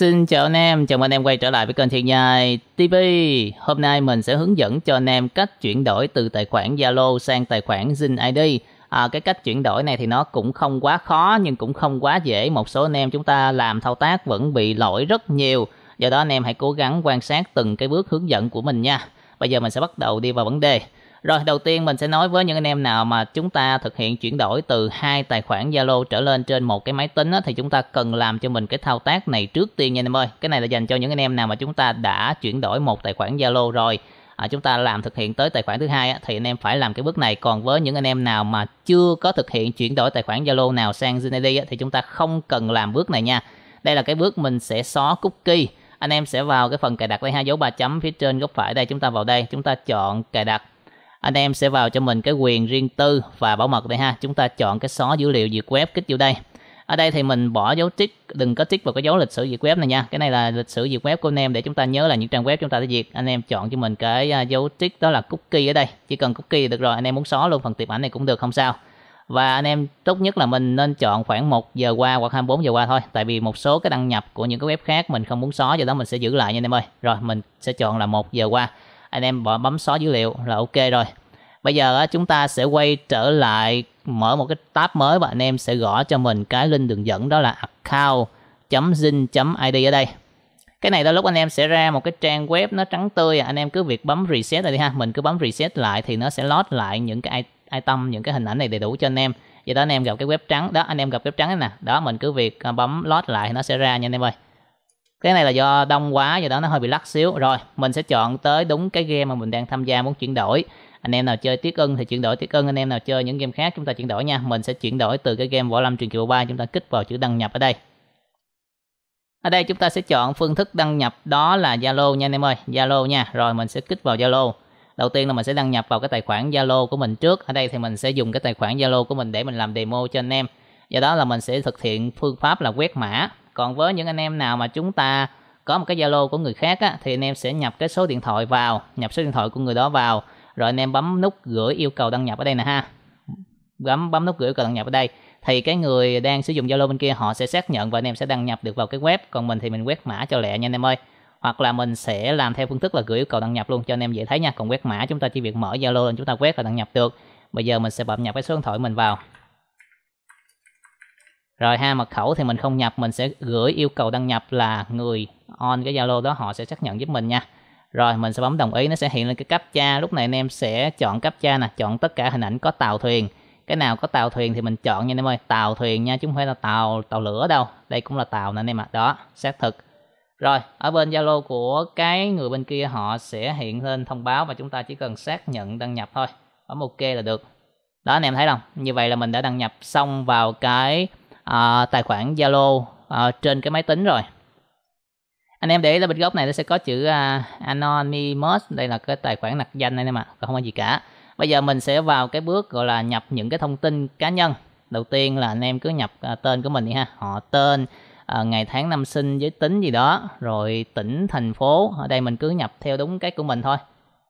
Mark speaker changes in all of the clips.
Speaker 1: Xin chào anh em, chào mừng anh em quay trở lại với kênh Thiên Nhai TV. Hôm nay mình sẽ hướng dẫn cho anh em cách chuyển đổi từ tài khoản Zalo sang tài khoản Zing ID. À, cái cách chuyển đổi này thì nó cũng không quá khó nhưng cũng không quá dễ. Một số anh em chúng ta làm thao tác vẫn bị lỗi rất nhiều. Do đó anh em hãy cố gắng quan sát từng cái bước hướng dẫn của mình nha. Bây giờ mình sẽ bắt đầu đi vào vấn đề. Rồi đầu tiên mình sẽ nói với những anh em nào mà chúng ta thực hiện chuyển đổi từ hai tài khoản Zalo trở lên trên một cái máy tính á, thì chúng ta cần làm cho mình cái thao tác này trước tiên nha anh em ơi. Cái này là dành cho những anh em nào mà chúng ta đã chuyển đổi một tài khoản Zalo rồi à, chúng ta làm thực hiện tới tài khoản thứ hai á, thì anh em phải làm cái bước này còn với những anh em nào mà chưa có thực hiện chuyển đổi tài khoản Zalo nào sang Zinedi thì chúng ta không cần làm bước này nha đây là cái bước mình sẽ xóa cookie anh em sẽ vào cái phần cài đặt lấy hai dấu ba chấm phía trên góc phải đây chúng ta vào đây chúng ta chọn cài đặt anh em sẽ vào cho mình cái quyền riêng tư và bảo mật đây ha chúng ta chọn cái xóa dữ liệu duyệt web kích vô đây ở đây thì mình bỏ dấu tích đừng có tích vào cái dấu lịch sử duyệt web này nha cái này là lịch sử duyệt web của anh em để chúng ta nhớ là những trang web chúng ta đã duyệt anh em chọn cho mình cái à, dấu tích đó là cookie ở đây chỉ cần cookie được rồi anh em muốn xóa luôn phần tiệp ảnh này cũng được không sao và anh em tốt nhất là mình nên chọn khoảng 1 giờ qua hoặc 24 giờ qua thôi tại vì một số cái đăng nhập của những cái web khác mình không muốn xóa do đó mình sẽ giữ lại nha anh em ơi rồi mình sẽ chọn là một giờ qua anh em bấm xóa dữ liệu là ok rồi bây giờ chúng ta sẽ quay trở lại mở một cái tab mới và anh em sẽ gõ cho mình cái link đường dẫn đó là account.zin.id ở đây cái này đôi lúc anh em sẽ ra một cái trang web nó trắng tươi à, anh em cứ việc bấm reset rồi đi ha mình cứ bấm reset lại thì nó sẽ load lại những cái item những cái hình ảnh này đầy đủ cho anh em vậy đó anh em gặp cái web trắng đó anh em gặp web trắng này nè đó mình cứ việc à, bấm load lại nó sẽ ra nha anh em ơi cái này là do đông quá do đó nó hơi bị lắc xíu rồi mình sẽ chọn tới đúng cái game mà mình đang tham gia muốn chuyển đổi anh em nào chơi tiết ưng thì chuyển đổi tiết ưng anh em nào chơi những game khác chúng ta chuyển đổi nha mình sẽ chuyển đổi từ cái game võ lâm truyền kỳ ba chúng ta kích vào chữ đăng nhập ở đây ở đây chúng ta sẽ chọn phương thức đăng nhập đó là zalo nha anh em ơi zalo nha rồi mình sẽ kích vào zalo đầu tiên là mình sẽ đăng nhập vào cái tài khoản zalo của mình trước ở đây thì mình sẽ dùng cái tài khoản zalo của mình để mình làm demo cho anh em do đó là mình sẽ thực hiện phương pháp là quét mã còn với những anh em nào mà chúng ta có một cái zalo của người khác á, thì anh em sẽ nhập cái số điện thoại vào nhập số điện thoại của người đó vào rồi anh em bấm nút gửi yêu cầu đăng nhập ở đây nè ha bấm bấm nút gửi yêu cầu đăng nhập ở đây thì cái người đang sử dụng zalo bên kia họ sẽ xác nhận và anh em sẽ đăng nhập được vào cái web còn mình thì mình quét mã cho lẹ nha anh em ơi hoặc là mình sẽ làm theo phương thức là gửi yêu cầu đăng nhập luôn cho anh em dễ thấy nha còn quét mã chúng ta chỉ việc mở zalo lên chúng ta quét là đăng nhập được bây giờ mình sẽ bấm nhập cái số điện thoại mình vào rồi ha mật khẩu thì mình không nhập mình sẽ gửi yêu cầu đăng nhập là người on cái zalo đó họ sẽ xác nhận giúp mình nha rồi mình sẽ bấm đồng ý nó sẽ hiện lên cái cấp cha lúc này anh em sẽ chọn cấp cha nè chọn tất cả hình ảnh có tàu thuyền cái nào có tàu thuyền thì mình chọn nha anh em ơi tàu thuyền nha chứ không phải là tàu tàu lửa đâu đây cũng là tàu nè anh em ạ à. đó xác thực rồi ở bên zalo của cái người bên kia họ sẽ hiện lên thông báo và chúng ta chỉ cần xác nhận đăng nhập thôi bấm ok là được đó anh em thấy không như vậy là mình đã đăng nhập xong vào cái à, tài khoản Zalo à, trên cái máy tính rồi anh em để ý là bên góc này nó sẽ có chữ à, anonymous đây là cái tài khoản nặc danh anh em ạ không có gì cả bây giờ mình sẽ vào cái bước gọi là nhập những cái thông tin cá nhân đầu tiên là anh em cứ nhập à, tên của mình đi ha họ tên à, ngày tháng năm sinh giới tính gì đó rồi tỉnh thành phố ở đây mình cứ nhập theo đúng cái của mình thôi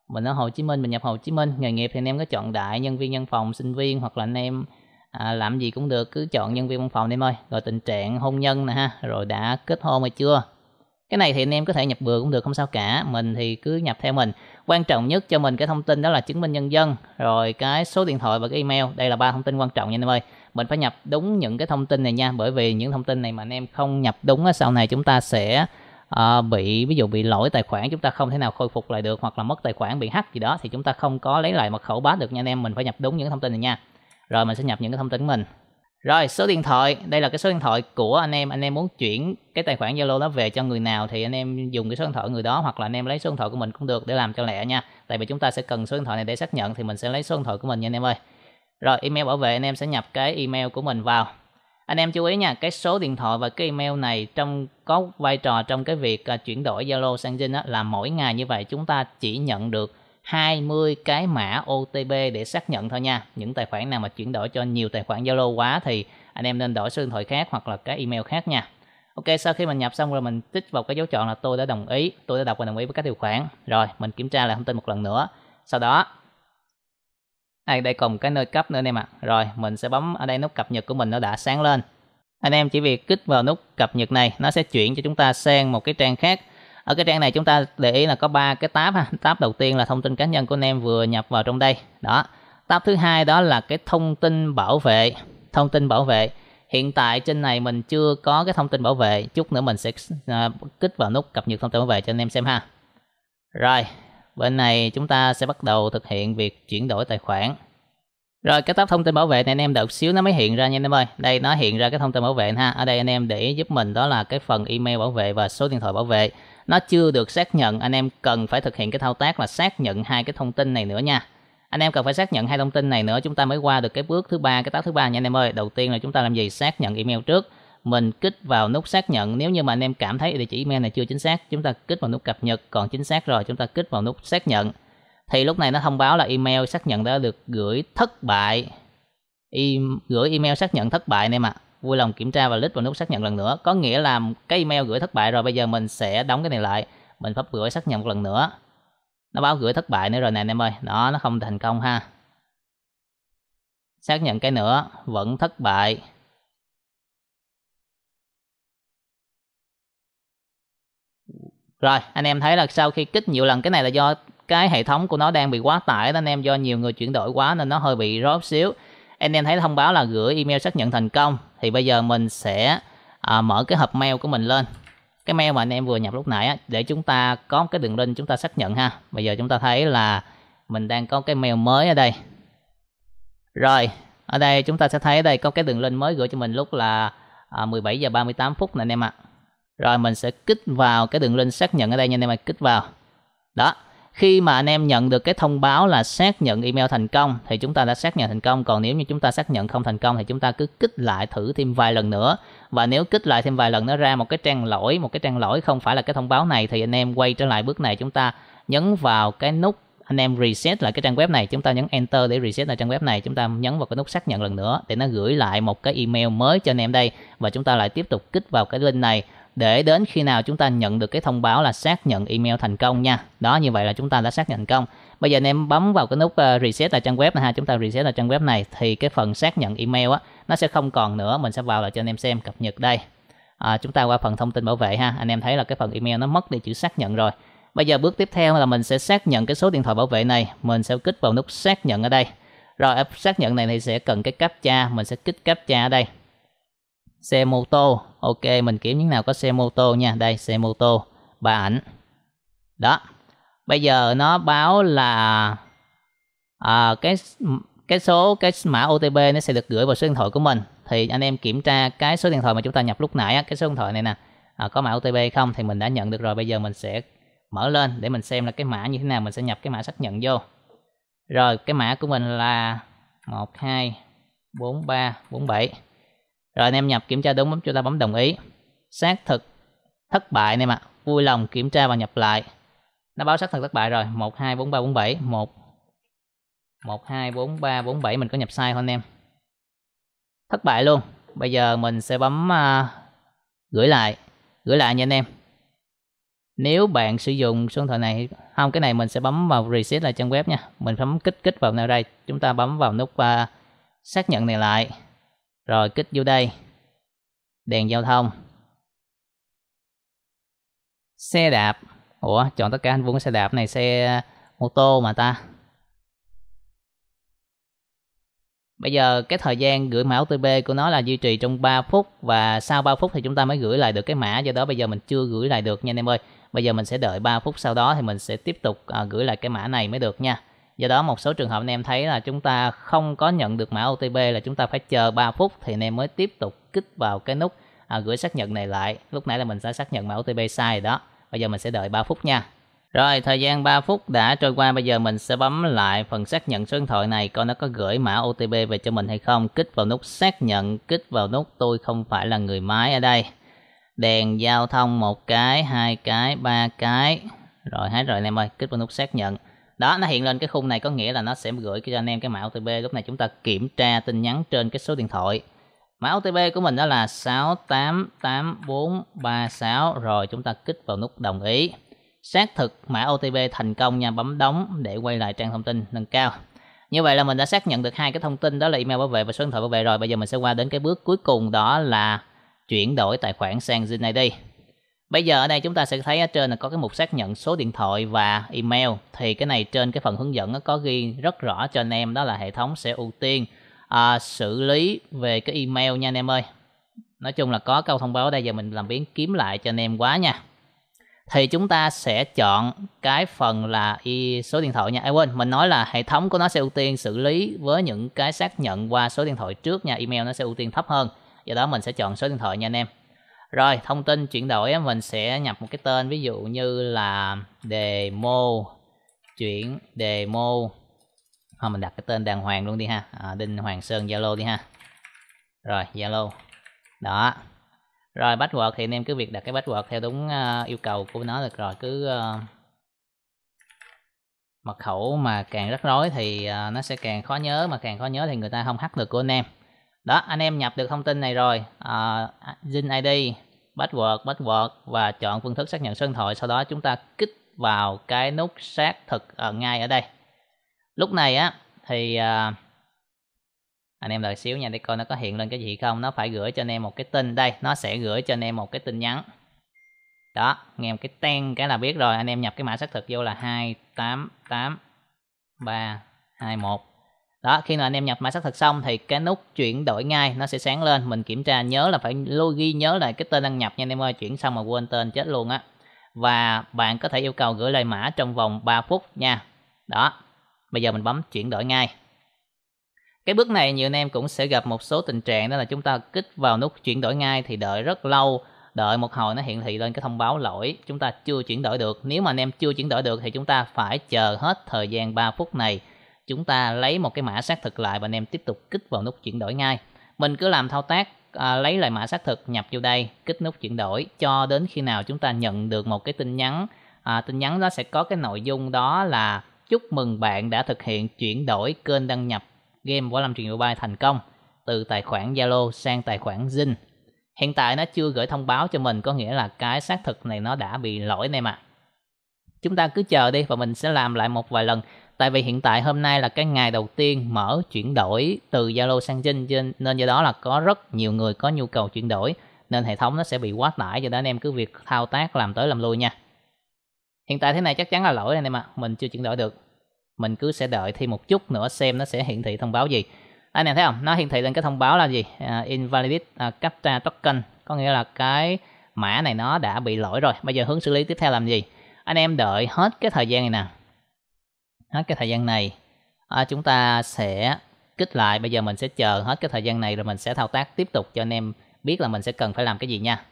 Speaker 1: mình ở Hồ Chí Minh mình nhập Hồ Chí Minh nghề nghiệp thì anh em có chọn đại nhân viên văn phòng sinh viên hoặc là anh em à, làm gì cũng được cứ chọn nhân viên văn phòng em ơi rồi tình trạng hôn nhân nè ha rồi đã kết hôn hay chưa cái này thì anh em có thể nhập bừa cũng được không sao cả mình thì cứ nhập theo mình quan trọng nhất cho mình cái thông tin đó là chứng minh nhân dân rồi cái số điện thoại và cái email đây là ba thông tin quan trọng nha anh em ơi mình phải nhập đúng những cái thông tin này nha bởi vì những thông tin này mà anh em không nhập đúng sau này chúng ta sẽ uh, bị ví dụ bị lỗi tài khoản chúng ta không thể nào khôi phục lại được hoặc là mất tài khoản bị hack gì đó thì chúng ta không có lấy lại mật khẩu bá được nha anh em mình phải nhập đúng những thông tin này nha rồi mình sẽ nhập những cái thông tin của mình rồi số điện thoại đây là cái số điện thoại của anh em anh em muốn chuyển cái tài khoản zalo đó về cho người nào thì anh em dùng cái số điện thoại người đó hoặc là anh em lấy số điện thoại của mình cũng được để làm cho lẹ nha tại vì chúng ta sẽ cần số điện thoại này để xác nhận thì mình sẽ lấy số điện thoại của mình nha anh em ơi rồi email bảo vệ anh em sẽ nhập cái email của mình vào anh em chú ý nha cái số điện thoại và cái email này trong có vai trò trong cái việc à, chuyển đổi zalo sang zin là mỗi ngày như vậy chúng ta chỉ nhận được 20 cái mã OTP để xác nhận thôi nha. Những tài khoản nào mà chuyển đổi cho nhiều tài khoản Zalo quá thì anh em nên đổi số điện thoại khác hoặc là cái email khác nha. Ok, sau khi mình nhập xong rồi mình tích vào cái dấu chọn là tôi đã đồng ý, tôi đã đọc và đồng ý với các điều khoản. Rồi, mình kiểm tra lại thông tin một lần nữa. Sau đó đây, à, đây còn cái nơi cấp nữa anh em ạ. À. Rồi, mình sẽ bấm ở đây nút cập nhật của mình nó đã sáng lên. Anh em chỉ việc kích vào nút cập nhật này, nó sẽ chuyển cho chúng ta sang một cái trang khác ở cái trang này chúng ta để ý là có ba cái tab ha tab đầu tiên là thông tin cá nhân của anh em vừa nhập vào trong đây đó tab thứ hai đó là cái thông tin bảo vệ thông tin bảo vệ hiện tại trên này mình chưa có cái thông tin bảo vệ chút nữa mình sẽ à, kích vào nút cập nhật thông tin bảo vệ cho anh em xem ha rồi bên này chúng ta sẽ bắt đầu thực hiện việc chuyển đổi tài khoản rồi cái tab thông tin bảo vệ này anh em đợi xíu nó mới hiện ra nha anh em ơi. Đây nó hiện ra cái thông tin bảo vệ ha. Ở đây anh em để ý giúp mình đó là cái phần email bảo vệ và số điện thoại bảo vệ nó chưa được xác nhận anh em cần phải thực hiện cái thao tác là xác nhận hai cái thông tin này nữa nha anh em cần phải xác nhận hai thông tin này nữa chúng ta mới qua được cái bước thứ ba cái tác thứ ba nha anh em ơi đầu tiên là chúng ta làm gì xác nhận email trước mình kích vào nút xác nhận nếu như mà anh em cảm thấy địa chỉ email này chưa chính xác chúng ta kích vào nút cập nhật còn chính xác rồi chúng ta kích vào nút xác nhận thì lúc này nó thông báo là email xác nhận đã được gửi thất bại e gửi email xác nhận thất bại anh em ạ à vui lòng kiểm tra và click vào nút xác nhận lần nữa có nghĩa là cái email gửi thất bại rồi bây giờ mình sẽ đóng cái này lại mình pháp gửi xác nhận một lần nữa nó báo gửi thất bại nữa rồi nè anh em ơi đó nó không thành công ha xác nhận cái nữa vẫn thất bại rồi anh em thấy là sau khi kích nhiều lần cái này là do cái hệ thống của nó đang bị quá tải nên anh em do nhiều người chuyển đổi quá nên nó hơi bị rớt xíu anh em thấy thông báo là gửi email xác nhận thành công thì bây giờ mình sẽ à, mở cái hộp mail của mình lên cái mail mà anh em vừa nhập lúc nãy á, để chúng ta có cái đường link chúng ta xác nhận ha bây giờ chúng ta thấy là mình đang có cái mail mới ở đây rồi ở đây chúng ta sẽ thấy ở đây có cái đường link mới gửi cho mình lúc là à, 17 giờ 38 phút nè anh em ạ rồi mình sẽ kích vào cái đường link xác nhận ở đây nha anh em ạ kích vào đó khi mà anh em nhận được cái thông báo là xác nhận email thành công thì chúng ta đã xác nhận thành công còn nếu như chúng ta xác nhận không thành công thì chúng ta cứ kích lại thử thêm vài lần nữa và nếu kích lại thêm vài lần nó ra một cái trang lỗi một cái trang lỗi không phải là cái thông báo này thì anh em quay trở lại bước này chúng ta nhấn vào cái nút anh em reset lại cái trang web này chúng ta nhấn enter để reset lại trang web này chúng ta nhấn vào cái nút xác nhận lần nữa để nó gửi lại một cái email mới cho anh em đây và chúng ta lại tiếp tục kích vào cái link này để đến khi nào chúng ta nhận được cái thông báo là xác nhận email thành công nha. Đó như vậy là chúng ta đã xác nhận thành công. Bây giờ anh em bấm vào cái nút ờ, reset lại trang web này ha, chúng ta reset lại trang web này thì cái phần xác nhận email á nó sẽ không còn nữa, mình sẽ vào lại cho anh em xem cập nhật đây. À, chúng ta qua phần thông tin bảo vệ ha, anh em thấy là cái phần email nó mất đi chữ xác nhận rồi. Bây giờ bước tiếp theo là mình sẽ xác nhận cái số điện thoại bảo vệ này, mình sẽ kích vào nút xác nhận ở đây. Rồi xác nhận này thì sẽ cần cái captcha, mình sẽ kích captcha ở đây. Xe mô tô, ok mình kiếm những nào có xe mô tô nha Đây xe mô tô, ba ảnh Đó, bây giờ nó báo là à, cái cái số cái mã OTP nó sẽ được gửi vào số điện thoại của mình thì anh em kiểm tra cái số điện thoại mà chúng ta nhập lúc nãy cái số điện thoại này nè à, có mã OTP không thì mình đã nhận được rồi bây giờ mình sẽ mở lên để mình xem là cái mã như thế nào mình sẽ nhập cái mã xác nhận vô rồi cái mã của mình là một hai bốn ba bốn bảy rồi anh em nhập kiểm tra đúng bấm chúng ta bấm đồng ý. Xác thực thất bại anh em ạ. Vui lòng kiểm tra và nhập lại. Nó báo xác thực thất bại rồi, 124347 1 124347 mình có nhập sai không anh em? Thất bại luôn. Bây giờ mình sẽ bấm uh, gửi lại, gửi lại nha anh em. Nếu bạn sử dụng số điện thoại này không cái này mình sẽ bấm vào reset lại trang web nha. Mình bấm kích kích vào nào đây, chúng ta bấm vào nút uh, xác nhận này lại. Rồi kích vô đây Đèn giao thông Xe đạp Ủa chọn tất cả anh vuông xe đạp này Xe mô tô mà ta Bây giờ cái thời gian gửi mã OTP của nó là duy trì trong 3 phút và sau 3 phút thì chúng ta mới gửi lại được cái mã do đó bây giờ mình chưa gửi lại được nha anh em ơi. Bây giờ mình sẽ đợi 3 phút sau đó thì mình sẽ tiếp tục à, gửi lại cái mã này mới được nha do đó một số trường hợp anh em thấy là chúng ta không có nhận được mã OTP là chúng ta phải chờ 3 phút thì anh em mới tiếp tục kích vào cái nút à, gửi xác nhận này lại lúc nãy là mình đã xác nhận mã OTP sai đó bây giờ mình sẽ đợi 3 phút nha rồi thời gian 3 phút đã trôi qua bây giờ mình sẽ bấm lại phần xác nhận số điện thoại này coi nó có gửi mã OTP về cho mình hay không kích vào nút xác nhận kích vào nút tôi không phải là người máy ở đây đèn giao thông một cái hai cái ba cái rồi hết rồi anh em ơi kích vào nút xác nhận đó nó hiện lên cái khung này có nghĩa là nó sẽ gửi cho anh em cái mã OTP lúc này chúng ta kiểm tra tin nhắn trên cái số điện thoại mã OTP của mình đó là 6888436 rồi chúng ta kích vào nút đồng ý xác thực mã OTP thành công nha bấm đóng để quay lại trang thông tin nâng cao như vậy là mình đã xác nhận được hai cái thông tin đó là email bảo vệ và số điện thoại bảo vệ rồi bây giờ mình sẽ qua đến cái bước cuối cùng đó là chuyển đổi tài khoản sang Zin ID Bây giờ ở đây chúng ta sẽ thấy ở trên là có cái mục xác nhận số điện thoại và email thì cái này trên cái phần hướng dẫn nó có ghi rất rõ cho anh em đó là hệ thống sẽ ưu tiên à, xử lý về cái email nha anh em ơi. Nói chung là có câu thông báo ở đây giờ mình làm biến kiếm lại cho anh em quá nha. Thì chúng ta sẽ chọn cái phần là y số điện thoại nha. ai quên, mình nói là hệ thống của nó sẽ ưu tiên xử lý với những cái xác nhận qua số điện thoại trước nha. Email nó sẽ ưu tiên thấp hơn. Do đó mình sẽ chọn số điện thoại nha anh em. Rồi, thông tin chuyển đổi mình sẽ nhập một cái tên ví dụ như là demo chuyển demo. hoặc mình đặt cái tên đàng hoàng luôn đi ha. À, Đinh Hoàng Sơn Zalo đi ha. Rồi, Zalo. Đó. Rồi bắt password thì anh em cứ việc đặt cái bắt password theo đúng uh, yêu cầu của nó được rồi, cứ uh, mật khẩu mà càng rắc rối thì uh, nó sẽ càng khó nhớ mà càng khó nhớ thì người ta không hack được của anh em đó anh em nhập được thông tin này rồi à, zin id password password và chọn phương thức xác nhận số điện thoại sau đó chúng ta kích vào cái nút xác thực ở ngay ở đây lúc này á thì à, anh em đợi xíu nha để coi nó có hiện lên cái gì không nó phải gửi cho anh em một cái tin đây nó sẽ gửi cho anh em một cái tin nhắn đó nghe một cái ten cái là biết rồi anh em nhập cái mã xác thực vô là hai tám tám ba hai một đó khi nào anh em nhập mã xác thực xong thì cái nút chuyển đổi ngay nó sẽ sáng lên mình kiểm tra nhớ là phải lưu ghi nhớ lại cái tên đăng nhập nha anh em ơi chuyển xong mà quên tên chết luôn á và bạn có thể yêu cầu gửi lại mã trong vòng 3 phút nha đó bây giờ mình bấm chuyển đổi ngay cái bước này nhiều anh em cũng sẽ gặp một số tình trạng đó là chúng ta kích vào nút chuyển đổi ngay thì đợi rất lâu đợi một hồi nó hiện thị lên cái thông báo lỗi chúng ta chưa chuyển đổi được nếu mà anh em chưa chuyển đổi được thì chúng ta phải chờ hết thời gian 3 phút này chúng ta lấy một cái mã xác thực lại và anh em tiếp tục kích vào nút chuyển đổi ngay mình cứ làm thao tác à, lấy lại mã xác thực nhập vô đây kích nút chuyển đổi cho đến khi nào chúng ta nhận được một cái tin nhắn à, tin nhắn đó sẽ có cái nội dung đó là chúc mừng bạn đã thực hiện chuyển đổi kênh đăng nhập game võ lâm truyền bay thành công từ tài khoản zalo sang tài khoản zin hiện tại nó chưa gửi thông báo cho mình có nghĩa là cái xác thực này nó đã bị lỗi anh em ạ à. chúng ta cứ chờ đi và mình sẽ làm lại một vài lần tại vì hiện tại hôm nay là cái ngày đầu tiên mở chuyển đổi từ Zalo sang Zing nên do đó là có rất nhiều người có nhu cầu chuyển đổi nên hệ thống nó sẽ bị quá tải cho nên anh em cứ việc thao tác làm tới làm lui nha hiện tại thế này chắc chắn là lỗi anh em ạ mình chưa chuyển đổi được mình cứ sẽ đợi thêm một chút nữa xem nó sẽ hiển thị thông báo gì anh em thấy không nó hiển thị lên cái thông báo là gì uh, à, invalid uh, à, captcha token có nghĩa là cái mã này nó đã bị lỗi rồi bây giờ hướng xử lý tiếp theo làm gì anh em đợi hết cái thời gian này nè hết cái thời gian này à, chúng ta sẽ kích lại bây giờ mình sẽ chờ hết cái thời gian này rồi mình sẽ thao tác tiếp tục cho anh em biết là mình sẽ cần phải làm cái gì nha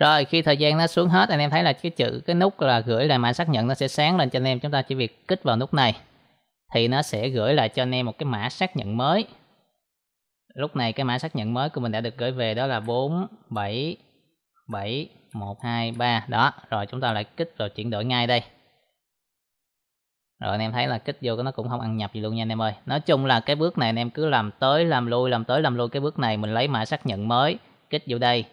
Speaker 1: rồi khi thời gian nó xuống hết anh em thấy là cái chữ cái nút là gửi lại mã xác nhận nó sẽ sáng lên cho anh em chúng ta chỉ việc kích vào nút này thì nó sẽ gửi lại cho anh em một cái mã xác nhận mới lúc này cái mã xác nhận mới của mình đã được gửi về đó là bốn bảy bảy một hai ba đó rồi chúng ta lại kích rồi chuyển đổi ngay đây rồi anh em thấy là kích vô nó cũng không ăn nhập gì luôn nha anh em ơi nói chung là cái bước này anh em cứ làm tới làm lui làm tới làm lui cái bước này mình lấy mã xác nhận mới kích vô đây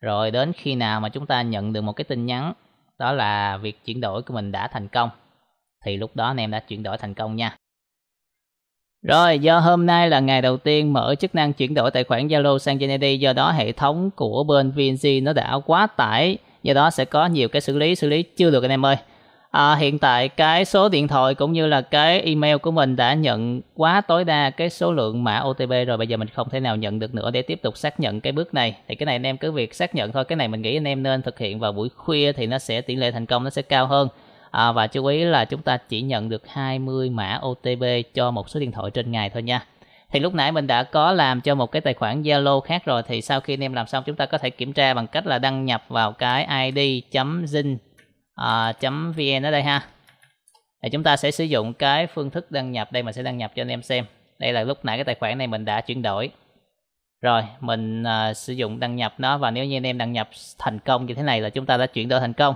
Speaker 1: rồi đến khi nào mà chúng ta nhận được một cái tin nhắn đó là việc chuyển đổi của mình đã thành công thì lúc đó anh em đã chuyển đổi thành công nha rồi do hôm nay là ngày đầu tiên mở chức năng chuyển đổi tài khoản Zalo sang Genesis do đó hệ thống của bên VNG nó đã quá tải do đó sẽ có nhiều cái xử lý xử lý chưa được anh em ơi à, hiện tại cái số điện thoại cũng như là cái email của mình đã nhận quá tối đa cái số lượng mã OTP rồi bây giờ mình không thể nào nhận được nữa để tiếp tục xác nhận cái bước này thì cái này anh em cứ việc xác nhận thôi cái này mình nghĩ anh em nên thực hiện vào buổi khuya thì nó sẽ tỷ lệ thành công nó sẽ cao hơn à, và chú ý là chúng ta chỉ nhận được 20 mã OTP cho một số điện thoại trên ngày thôi nha thì lúc nãy mình đã có làm cho một cái tài khoản Zalo khác rồi thì sau khi anh em làm xong chúng ta có thể kiểm tra bằng cách là đăng nhập vào cái id zin uh, à, .vn ở đây ha thì chúng ta sẽ sử dụng cái phương thức đăng nhập đây mình sẽ đăng nhập cho anh em xem đây là lúc nãy cái tài khoản này mình đã chuyển đổi rồi mình uh, sử dụng đăng nhập nó và nếu như anh em đăng nhập thành công như thế này là chúng ta đã chuyển đổi thành công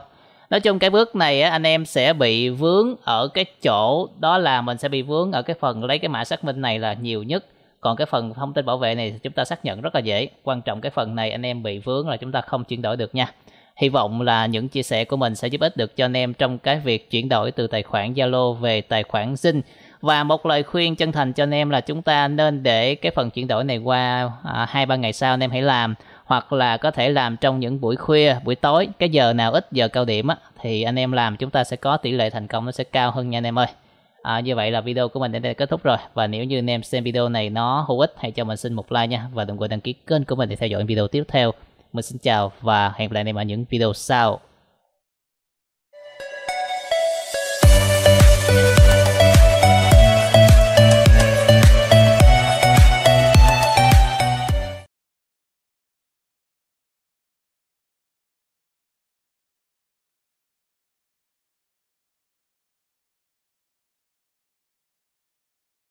Speaker 1: nói chung cái bước này anh em sẽ bị vướng ở cái chỗ đó là mình sẽ bị vướng ở cái phần lấy cái mã xác minh này là nhiều nhất còn cái phần thông tin bảo vệ này chúng ta xác nhận rất là dễ quan trọng cái phần này anh em bị vướng là chúng ta không chuyển đổi được nha Hy vọng là những chia sẻ của mình sẽ giúp ích được cho anh em trong cái việc chuyển đổi từ tài khoản Zalo về tài khoản Zin Và một lời khuyên chân thành cho anh em là chúng ta nên để cái phần chuyển đổi này qua à, hai à, ba ngày sau anh em hãy làm hoặc là có thể làm trong những buổi khuya, buổi tối, cái giờ nào ít giờ cao điểm á thì anh em làm chúng ta sẽ có tỷ lệ thành công nó sẽ cao hơn nha anh em ơi. À, như vậy là video của mình đến đây kết thúc rồi và nếu như anh em xem video này nó hữu ích hãy cho mình xin một like nha và đừng quên đăng ký kênh của mình để theo dõi video tiếp theo. Mình xin chào và hẹn gặp lại anh em ở những video sau.